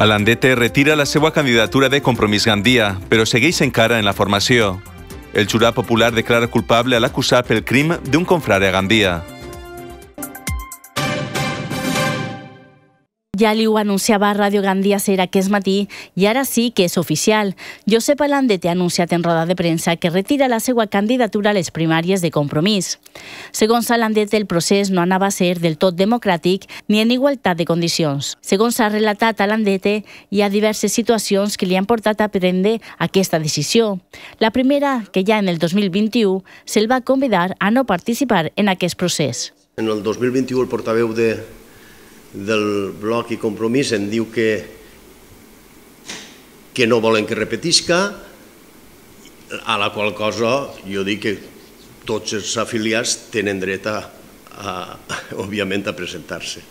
Alandete retira la seva candidatura de Compromís Gandia, però segueix encara en la formació. El jurat popular declara culpable a l'acusat pel crim d'un confrare a Gandia. Ja li ho anunciava a Ràdio Gandia Cera aquest matí i ara sí que és oficial. Josep Alandete té anunciat en roda de premsa que retira la seva candidatura a les primàries de compromís. Segons Alandete, el procés no anava a ser del tot democràtic ni en igualtat de condicions. Segons ha relatat Alandete, hi ha diverses situacions que li han portat a prendre aquesta decisió. La primera, que ja en el 2021 se'l va convidar a no participar en aquest procés. En el 2021 el portaveu de, del bloc i compromís em diu que, que no volen que repetisca, a la qual cosa jo dic que tots els afiliats tenen dret a, a òbviament, a presentar-se.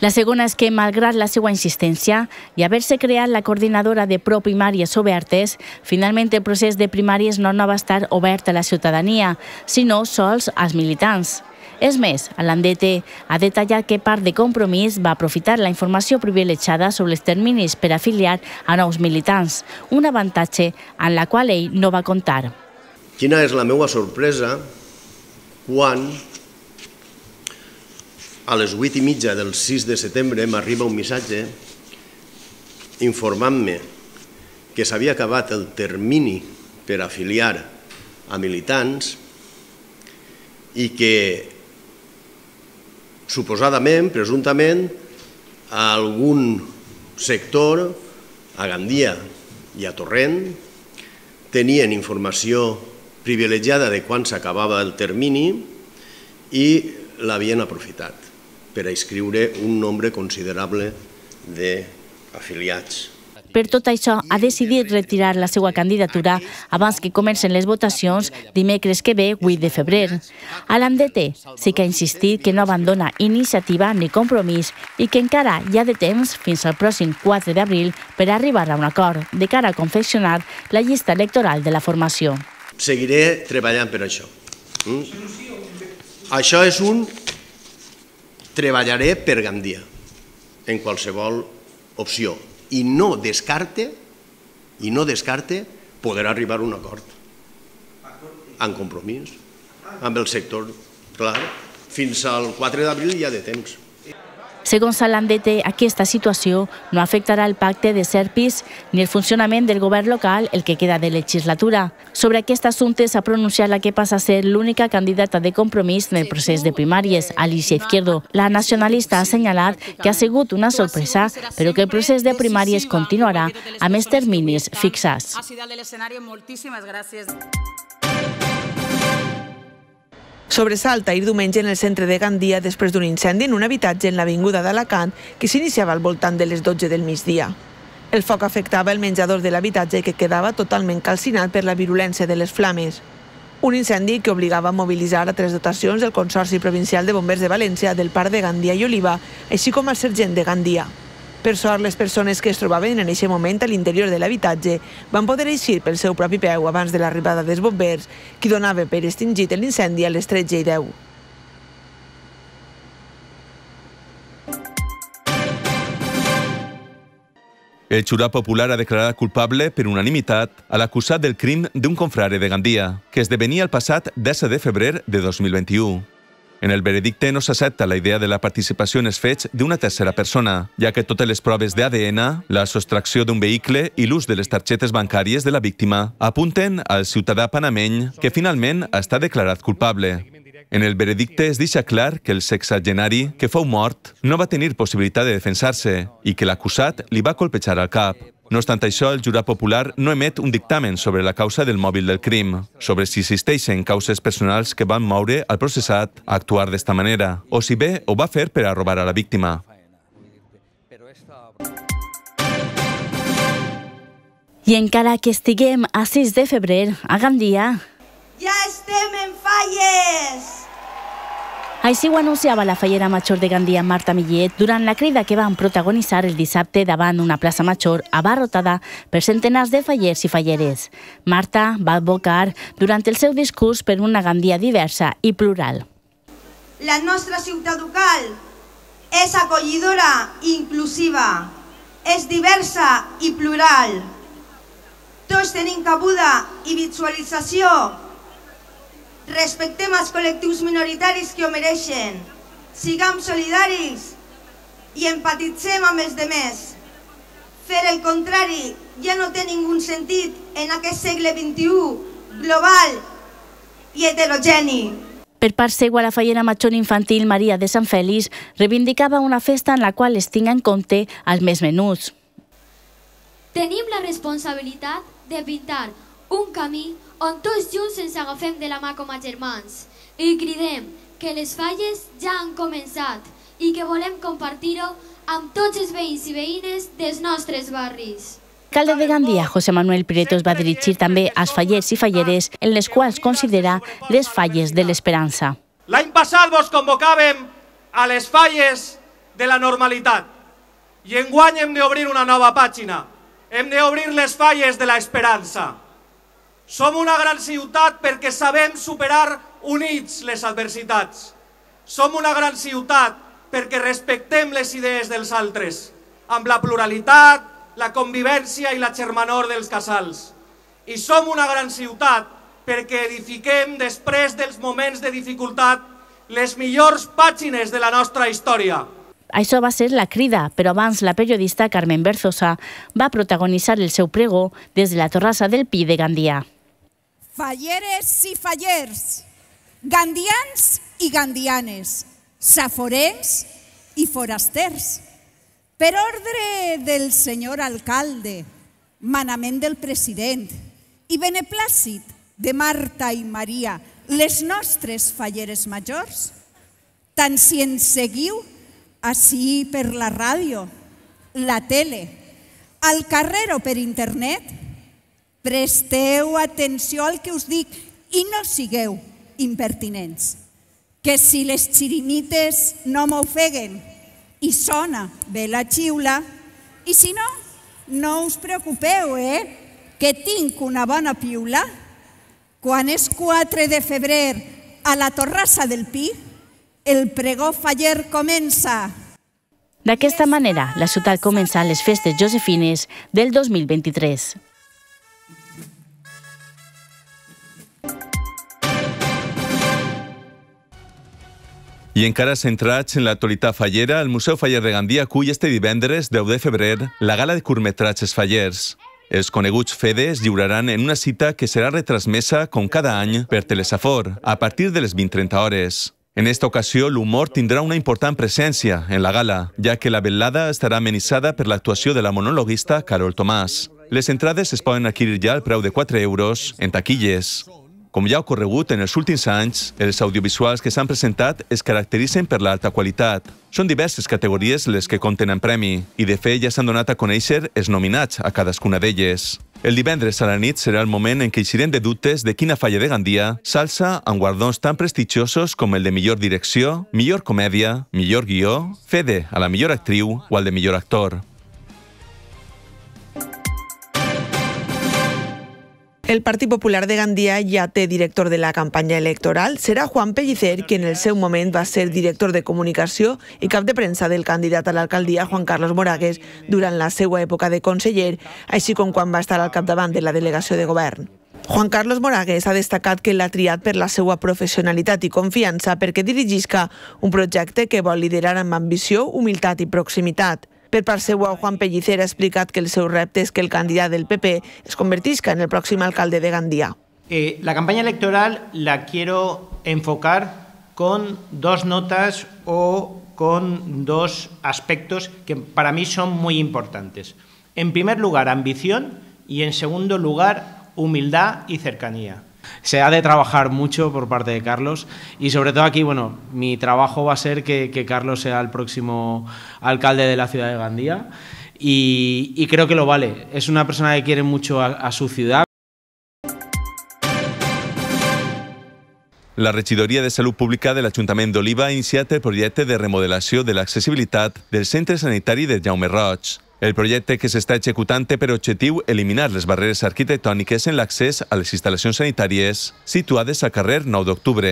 La segona és que, malgrat la seva insistència i haver-se creat la coordinadora de primàries obertes, finalment el procés de primàries no, no va estar obert a la ciutadania, sinó sols als militants. És més, l'ANDT ha detallat que part de Compromís va aprofitar la informació privilegiada sobre els terminis per afiliar a nous militants, un avantatge en la qual ell no va comptar. Quina és la meva sorpresa quan a les 8 i mitja del 6 de setembre m'arriba un missatge informant-me que s'havia acabat el termini per afiliar a militants i que suposadament, presumptament, a algun sector, a Gandia i a Torrent, tenien informació privilegiada de quan s'acabava el termini i l'havien aprofitat per a inscriure un nombre considerable d'afiliats per tot això, ha decidit retirar la seva candidatura abans que comencen les votacions dimecres que ve, 8 de febrer. A l'ANDT sí que ha insistit que no abandona iniciativa ni compromís i que encara hi ha de temps fins al pròxim 4 d'abril per arribar a un acord de cara a confeccionar la llista electoral de la formació. Seguiré treballant per això. Mm? Això és un treballaré per Gandia en qualsevol opció i no descarte i no descarte poder arribar a un acord en compromís amb el sector, clar, fins al 4 d'abril hi ha de temps. Segons Salandete, aquesta situació no afectarà el pacte de Serpis ni el funcionament del govern local el que queda de legislatura. Sobre aquest assumpte s'ha pronunciat la que passa a ser l'única candidata de compromís en el procés de primàries, Alicia Izquierdo. La nacionalista ha assenyalat que ha sigut una sorpresa, però que el procés de primàries continuarà amb els terminis fixats. Moltíssimes Gràcies. Sobresalta ahir diumenge en el centre de Gandia després d'un incendi en un habitatge en l'avinguda d'Alacant que s'iniciava al voltant de les 12 del migdia. El foc afectava el menjador de l'habitatge que quedava totalment calcinat per la virulència de les flames. Un incendi que obligava a mobilitzar a tres dotacions del Consorci Provincial de Bombers de València del Parc de Gandia i Oliva, així com el sergent de Gandia. Per sort, les persones que es trobaven en aquest moment a l'interior de l'habitatge van poder eixir pel seu propi peu abans de l'arribada dels bombers, qui donava per extingit l'incendi a les 13 i 10. El jurat popular ha declarat culpable per unanimitat a l'acusat del crim d'un confrare de Gandia, que es devenia el passat 10 de febrer de 2021. En el veredicte no s'accepta la idea de la participació en els fets d'una tercera persona, ja que totes les proves d'ADN, la sostracció d'un vehicle i l'ús de les targetes bancàries de la víctima apunten al ciutadà panameny que finalment està declarat culpable. En el veredicte es deixa clar que el sexagenari, que fou mort, no va tenir possibilitat de defensar-se i que l'acusat li va colpejar al cap. No obstant això, el jurat popular no emet un dictamen sobre la causa del mòbil del crim, sobre si existeixen causes personals que van moure el processat a actuar d'esta manera, o si bé ho va fer per a robar a la víctima. I encara que estiguem a 6 de febrer, a Gandia... Ja estem en falles! Així ho anunciava la fallera major de Gandia Marta Millet durant la crida que van protagonitzar el dissabte davant una plaça major abarrotada per centenars de fallers i falleres. Marta va advocar durant el seu discurs per una Gandia diversa i plural. La nostra ciutat local és acollidora i inclusiva, és diversa i plural. Tots tenim cabuda i visualització respectem els col·lectius minoritaris que ho mereixen, siguem solidaris i empatitzem amb els demés. Fer el contrari ja no té ningú sentit en aquest segle XXI global i heterogeni. Per part seua, la fallera matxona infantil Maria de Sant Félix reivindicava una festa en la qual es tinga en compte els més menuts. Tenim la responsabilitat de pintar un camí on tots junts ens agafem de la mà com a germans i cridem que les falles ja han començat i que volem compartir-ho amb tots els veïns i veïnes dels nostres barris. Calde de Gandia, José Manuel Pireto, es va dirigir també als fallers i falleres en les quals considera les falles de l'esperança. L'any passat vos convocàvem a les falles de la normalitat i enguany hem d'obrir una nova pàgina. Hem d'obrir les falles de l'esperança. Som una gran ciutat perquè sabem superar units les adversitats. Som una gran ciutat perquè respectem les idees dels altres, amb la pluralitat, la convivència i la germanor dels casals. I som una gran ciutat perquè edifiquem després dels moments de dificultat les millors pàgines de la nostra història. Això va ser la crida, però abans la periodista Carmen Berzosa va protagonitzar el seu pregó des de la Torrassa del Pi de Gandia falleres i fallers, gandians i gandianes, saforers i forasters. Per ordre del senyor alcalde, manament del president i beneplàcit de Marta i Maria, les nostres falleres majors, tant si ens seguiu així per la ràdio, la tele, al carrer o per internet, Presteu atenció al que us dic i no sigueu impertinents. Que si les xirimites no m'ofeguen i sona bé la xiula, i si no, no us preocupeu, eh? Que tinc una bona piula. Quan és 4 de febrer a la Torrassa del Pi, el pregó faller comença. D'aquesta manera, la ciutat comença les festes josefines del 2023. I encara centrats en l'actualitat fallera, el Museu Faller de Gandia acull este divendres 10 de febrer la gala de curtmetratges fallers. Els coneguts FEDES lliuraran en una cita que serà retransmesa, com cada any, per Telesafor, a partir de les 20.30 hores. En esta ocasió, l'humor tindrà una important presència en la gala, ja que la velada estarà amenitzada per l'actuació de la monologuista Carol Tomàs. Les entrades es poden adquirir ja al preu de 4 euros en taquilles. Com ja ha ocorregut en els últims anys, els audiovisuals que s'han presentat es caracteritzen per l'alta qualitat. Són diverses categories les que contenen premi, i de fet ja s'han donat a conèixer els nominats a cadascuna d'elles. El divendres a la nit serà el moment en què eixirem de dubtes de quina falla de Gandia s'alça amb guardons tan prestigiosos com el de millor direcció, millor comèdia, millor guió, Fede a la millor actriu o al de millor actor. El Partit Popular de Gandia ja té director de la campanya electoral. Serà Juan Pellicer, qui en el seu moment va ser director de comunicació i cap de premsa del candidat a l'alcaldia, Juan Carlos Moragues, durant la seva època de conseller, així com quan va estar al capdavant de la delegació de govern. Juan Carlos Moragues ha destacat que l'ha triat per la seva professionalitat i confiança perquè dirigisca un projecte que vol liderar amb ambició, humilitat i proximitat. Per a Juan Pellicer ha explicat que el seu repte és que el candidat del PP es convertisca en el pròxim alcalde de Gandía. Eh, la campaña electoral la quiero enfocar con dos notas o con dos aspectos que para mí son muy importantes. En primer lugar, ambición y en segundo lugar, humildad y cercanía se ha de trabajar mucho por parte de Carlos y sobre todo aquí, bueno, mi trabajo va a ser que, Carlos sea el próximo alcalde de la ciudad de Gandía y, creo que lo vale. Es una persona que quiere mucho a, su ciudad. La Regidoria de salud Pública del Ayuntamiento de ha inicia el proyecto de remodelación de la accesibilidad del Centro Sanitario de Jaume Roig. El projecte que s'està executant té per objectiu eliminar les barreres arquitectòniques en l'accés a les instal·lacions sanitàries situades a carrer 9 d'octubre.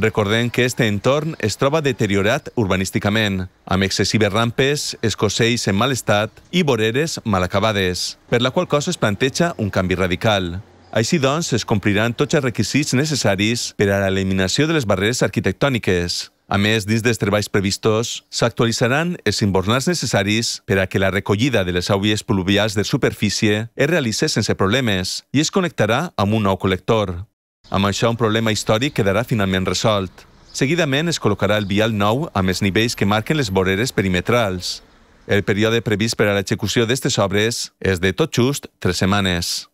Recordem que este entorn es troba deteriorat urbanísticament, amb excessives rampes, escocells en mal estat i voreres mal acabades, per la qual cosa es planteja un canvi radical. Així doncs, es compliran tots els requisits necessaris per a l'eliminació de les barreres arquitectòniques. A més, dins dels treballs previstos, s'actualitzaran els imbornats necessaris per a que la recollida de les àvies pluvials de superfície es realitzi sense problemes i es connectarà amb un nou col·lector. Amb això, un problema històric quedarà finalment resolt. Seguidament es col·locarà el vial nou amb els nivells que marquen les voreres perimetrals. El període previst per a l'execució d'aquestes obres és de tot just tres setmanes.